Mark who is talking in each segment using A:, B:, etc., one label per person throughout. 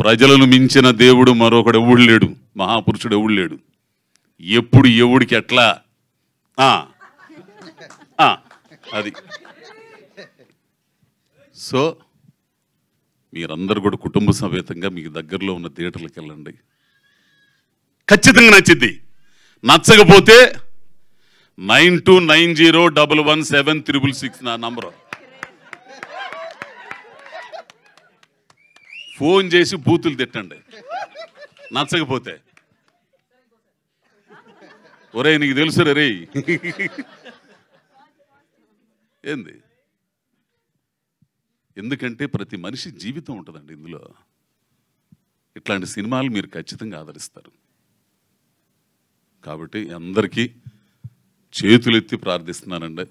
A: ప్రజలను మించిన దేవుడు మరొకడు ఎవడు లేడు మహాపురుషుడు ఎవడు లేడు ఎప్పుడు ఎవడికి ఎట్లా అది సో మీరందరూ కూడా కుటుంబ సమేతంగా మీకు దగ్గరలో ఉన్న థియేటర్లకు వెళ్ళండి ఖచ్చితంగా నచ్చింది నచ్చకపోతే nine two nine zero double one seven triple six నా నంబరు ఫోన్ చేసి బూతులు తిట్టండి నచ్చకపోతే ఒరే నీకు తెలుసు రే ఏంది ఎందుకంటే ప్రతి మనిషి జీవితం ఉంటుందండి ఇందులో ఇట్లాంటి సినిమాలు మీరు ఖచ్చితంగా ఆదరిస్తారు కాబట్టి అందరికీ చేతులెత్తి ప్రార్థిస్తున్నానండి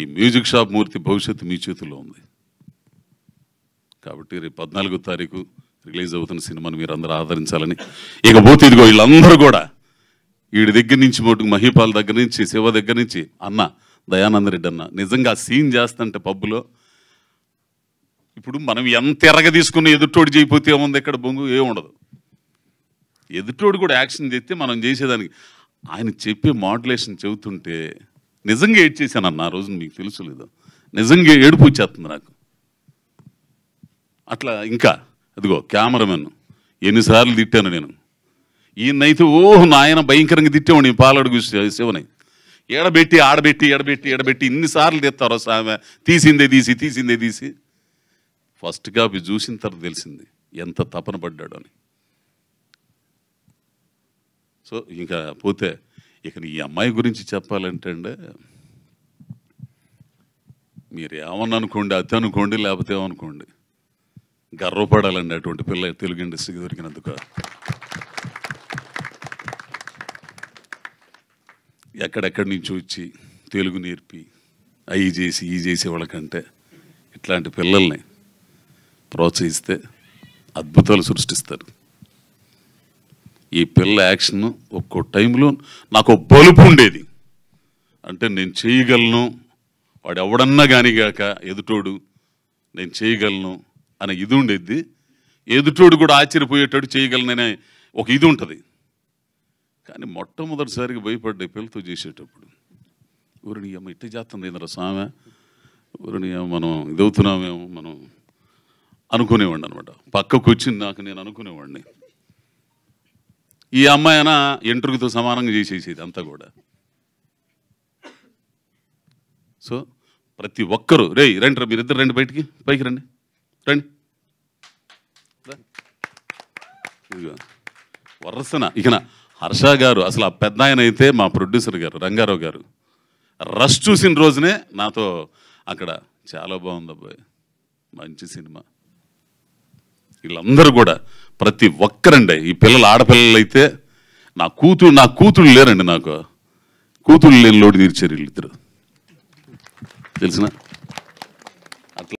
A: ఈ మ్యూజిక్ షాప్ మూర్తి భవిష్యత్తు మీ చేతుల్లో ఉంది కాబట్టి రేపు పద్నాలుగో తారీఖు రిలీజ్ అవుతున్న సినిమాను మీరు అందరూ ఆదరించాలని ఇకపోతే ఇదిగో వీళ్ళందరూ కూడా వీడి దగ్గర నుంచి మటుకు మహిపాల్ దగ్గర నుంచి శివ దగ్గర నుంచి అన్న దయానంద రెడ్డి అన్న నిజంగా సీన్ చేస్తుంటే పబ్బులో ఇప్పుడు మనం ఎంత ఎరగ తీసుకుని ఎదుటోడు చేయకపోతే ఏముంది ఇక్కడ బొంగు ఏముండదు ఎదుటోడు కూడా యాక్షన్ చేస్తే మనం చేసేదానికి ఆయన చెప్పే మాడ్యులేషన్ చెబుతుంటే నిజంగా ఏడ్ చేశాను అన్న ఆ రోజు మీకు తెలుసు లేదు నిజంగా ఏడుపు వచ్చేస్తుంది నాకు అట్లా ఇంకా అదిగో కెమెరామెన్ ఎన్నిసార్లు తిట్టాను నేను ఈయనైతే ఓహ్ నాయన భయంకరంగా తిట్టేవాడు నేను పాలడుగు శివని ఎడబెట్టి ఆడబెట్టి ఎడబెట్టి ఎడబెట్టి ఇన్నిసార్లు తెస్తారు సామె తీసిందే తీసి తీసిందే తీసి ఫస్ట్ కాపీ చూసిన తర్వాత తెలిసింది ఎంత తపన పడ్డాడు అని సో ఇంకా పోతే ఇక ఈ అమ్మాయి గురించి చెప్పాలంటే మీరు ఏమన్నా అనుకోండి అతనుకోండి అనుకోండి లేకపోతే ఏమనుకోండి గర్వపడాలండి అటువంటి పిల్ల తెలుగు ఇండస్ట్రీకి దొరికినందుకు ఎక్కడెక్కడి నుంచి వచ్చి తెలుగు నేర్పి అయి చేసి ఈ చేసి వాళ్ళకంటే ఇట్లాంటి పిల్లల్ని ప్రోత్సహిస్తే అద్భుతాలు సృష్టిస్తారు ఈ పిల్ల యాక్షన్ ఒక్కో టైంలో నాకు బలుపు ఉండేది అంటే నేను చేయగలను వాడు ఎవడన్నా గాక ఎదుటోడు నేను చేయగలను అనే ఇది ఉండేది ఎదుటోడు కూడా ఆశ్చర్యపోయేటట్టు చేయగలననే ఒక ఇది ఉంటుంది కానీ మొట్టమొదటిసారిగా భయపడ్డ పిల్లతో చేసేటప్పుడు ఊరిని అమ్మ ఇట్ట జాతం ఇందులో సామె ఊరిని మనం ఇదవుతున్నామేమో మనం అనుకునేవాడిని అనమాట పక్కకు వచ్చింది నాకు నేను అనుకునేవాడిని ఈ అమ్మాయి అయినా ఇంటర్వ్యూతో సమానంగా చేసేసేది అంతా కూడా సో ప్రతి ఒక్కరూ రే రండి మీరిద్దరు ఇద్దరు రండి బయటికి పైకి రండి రండి వరసన ఇకన హర్ష గారు అసలు ఆ పెద్ద ఆయన అయితే మా ప్రొడ్యూసర్ గారు రంగారావు గారు రష్ చూసిన రోజునే నాతో అక్కడ చాలా బాగుంది అబ్బాయి మంచి సినిమా వీళ్ళందరూ కూడా ప్రతి ఒక్కరండి ఈ పిల్లలు ఆడపిల్లలు అయితే నా కూతురు నా కూతుళ్ళు లేరండి నాకు కూతుళ్ళు లేని లోటు తీర్చారు వీళ్ళిద్దరు తెలిసిన